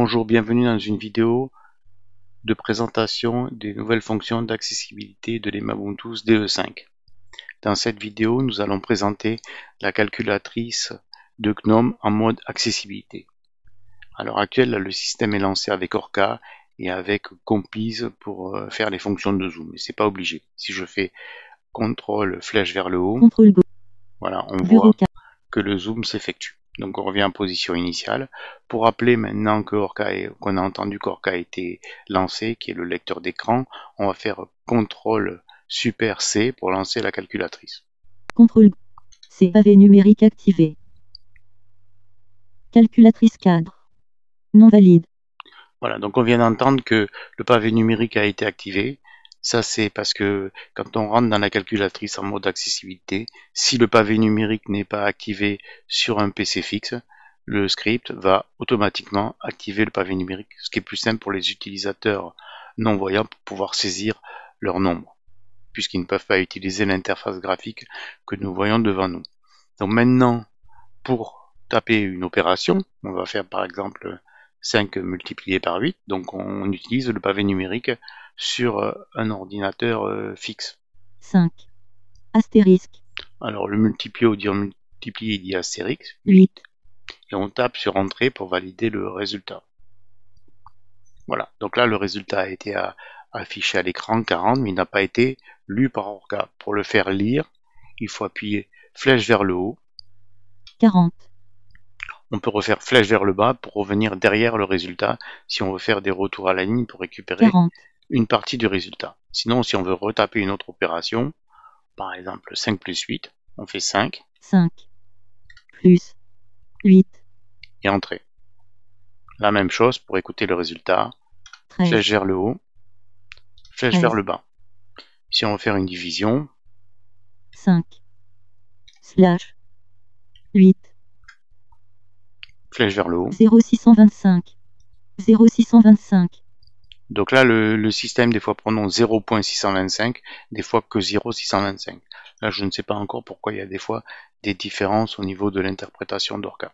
Bonjour, bienvenue dans une vidéo de présentation des nouvelles fonctions d'accessibilité de l'Emabuntu DE5. Dans cette vidéo, nous allons présenter la calculatrice de GNOME en mode accessibilité. À l'heure actuelle, le système est lancé avec Orca et avec Compiz pour euh, faire les fonctions de zoom, mais n'est pas obligé. Si je fais CTRL flèche vers le haut, voilà, on voit que le zoom s'effectue donc on revient en position initiale, pour rappeler maintenant que Orca qu'on a entendu qu'Orca a été lancé, qui est le lecteur d'écran, on va faire CTRL super C pour lancer la calculatrice. CTRL C pavé numérique activé. Calculatrice cadre. Non valide. Voilà, donc on vient d'entendre que le pavé numérique a été activé, ça, c'est parce que quand on rentre dans la calculatrice en mode accessibilité, si le pavé numérique n'est pas activé sur un PC fixe, le script va automatiquement activer le pavé numérique, ce qui est plus simple pour les utilisateurs non-voyants pour pouvoir saisir leur nombre, puisqu'ils ne peuvent pas utiliser l'interface graphique que nous voyons devant nous. Donc maintenant, pour taper une opération, on va faire par exemple 5 multiplié par 8, donc on utilise le pavé numérique sur euh, un ordinateur euh, fixe. 5. Astérisque. Alors le multiplier au dire multiplier, il dit astérisque. 8. Et on tape sur entrée pour valider le résultat. Voilà, donc là le résultat a été euh, affiché à l'écran 40, mais il n'a pas été lu par Orca. Pour le faire lire, il faut appuyer flèche vers le haut. 40 on peut refaire flèche vers le bas pour revenir derrière le résultat si on veut faire des retours à la ligne pour récupérer une partie du résultat. Sinon, si on veut retaper une autre opération, par exemple 5 plus 8, on fait 5. 5 plus 8. Et entrée. La même chose pour écouter le résultat. Flèche vers le haut, flèche vers le bas. Si on veut faire une division. 5 slash 8 Flèche vers le haut. 0625. 0625. Donc là, le, système, des fois, prononce 0.625, des fois que 0.625. Là, je ne sais pas encore pourquoi il y a des fois des différences au niveau de l'interprétation d'Orca.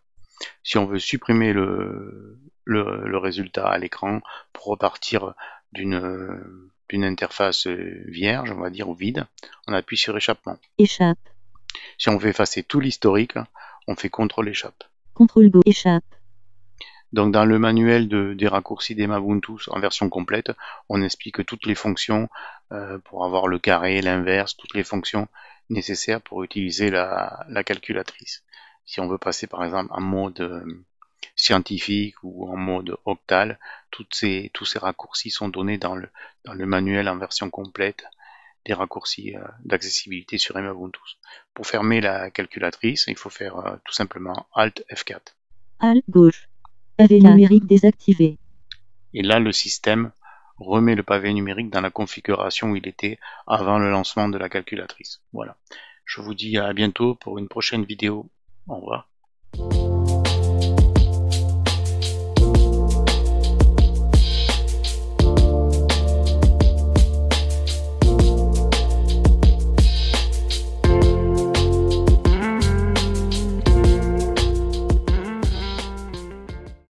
Si on veut supprimer le, le, le résultat à l'écran pour repartir d'une interface vierge, on va dire, ou vide, on appuie sur échappement. Échappe. Si on veut effacer tout l'historique, on fait contrôle échappe. Contrôle Go échappe. Donc dans le manuel des raccourcis des Ubuntu en version complète, on explique toutes les fonctions euh, pour avoir le carré, l'inverse, toutes les fonctions nécessaires pour utiliser la, calculatrice. Si on veut passer par exemple en mode euh, scientifique ou en mode octal, tous ces raccourcis sont donnés dans le manuel en version complète des raccourcis euh, d'accessibilité sur Ubuntu. Pour fermer la calculatrice, il faut faire euh, tout simplement Alt F4. Alt gauche. Pavé numérique désactivé. Et là, le système remet le pavé numérique dans la configuration où il était avant le lancement de la calculatrice. Voilà. Je vous dis à bientôt pour une prochaine vidéo. Au revoir.